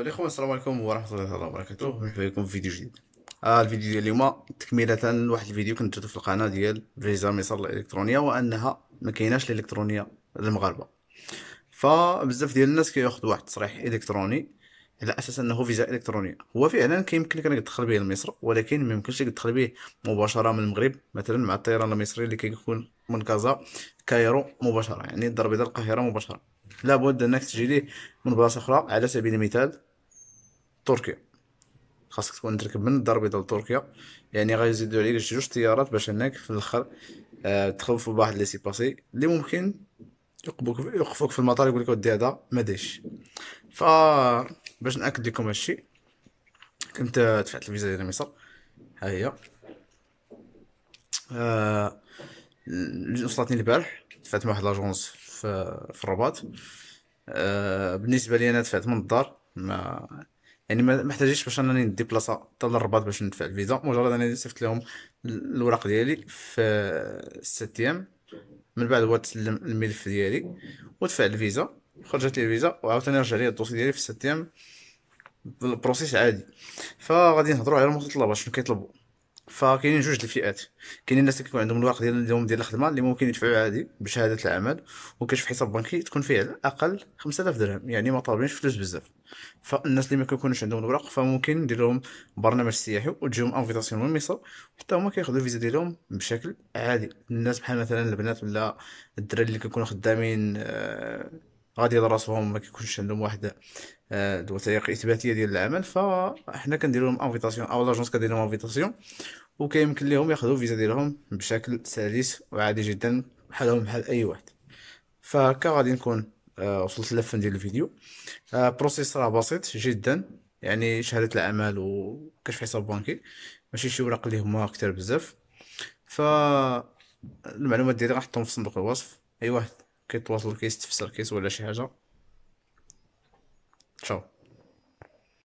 آه، الاخوان السلام عليكم ورحمه الله وبركاته مرحبا بكم في فيديو جديد آه الفيديو ديال اليوم تكمله لواحد الفيديو كنت درتو في القناه ديال فيزا مصر الالكترونيه وانها ما كايناش الالكترونيه للمغاربه فبزاف ديال الناس كياخذوا واحد التصريح الكتروني على اساس انه فيزا الكترونيه هو فعلا كيمكن لك انك تدخل به لمصر ولكن ما يمكنش لك تدخل به مباشره من المغرب مثلا مع الطيران المصري اللي كيكون من كازا كايرو مباشره يعني الدار البيضاء القاهره مباشره لابد انك تجي ليه من بلاصه اخرى على سبيل المثال تركيا خاصك تكون تركب من الدار البيضاء لتركيا يعني غيزيدو عليك جوج طيارات باش هناك في الاخر آه تخوفوا بواحد لي سي باسي اللي ممكن يقبوك يوقفوك في المطار يقول لك ودي هذا ما داش ف باش ناكد لكم هادشي كنت دفعت الفيزا ديال مصر ها هي آه وصلتني البارح دفعت مع واحد لاجونس في, في الرباط آه بالنسبه لي انا دفعت من الدار ما يعني ما محتاجيش باش انني ندي بلاصه حتى للرباط باش ندفع الفيزا مجرد انني صيفط لهم الوراق ديالي في ست ايام من بعد هو تسلم الملف ديالي ودفع الفيزا خرجت لي الفيزا وعاوتاني رجع لي الدوسي ديالي في ست ايام البروسيس عادي فغادي نهضروا على المتطلبات شنو كيطلبوا فكاينين جوج الفئات كاينين الناس اللي كيكون عندهم الورق ديال اليوم ديال الخدمه اللي ممكن يدفعوا عادي بشهاده العمل في حساب بنكي تكون فيه على الاقل 5000 درهم يعني ما طالبينش فلوس بزاف فالناس اللي ما كيكونوش عندهم الوراق فممكن ندير لهم برنامج سياحي وتجيهم انفيتاسيون من مصر حتى هما كياخذوا الفيزا ديالهم بشكل عادي الناس بحال مثلا البنات ولا الدراري اللي كيكونوا خدامين آه غادي يدرسوهم ما كيكونش عندهم واحد الوثائق آه، اثباتيه ديال العمل فاحنا كندير لهم انفيتاسيون او لاجونس كدير لهم انفيتاسيون وكيمكن لهم ياخذوا الفيزا ديالهم بشكل سلس وعادي جدا بحالهم بحال اي واحد فهكا غادي نكون آه، وصلت للفن ديال الفيديو بروسيس آه، راه بسيط جدا يعني شهاده العمل وكشف حساب بنكي ماشي شي اوراق اللي هما كتر بزاف ف المعلومات ديالي غنحطهم في صندوق الوصف اي واحد كيتواصل كيستفسر كيس ولا شي حاجه تشاو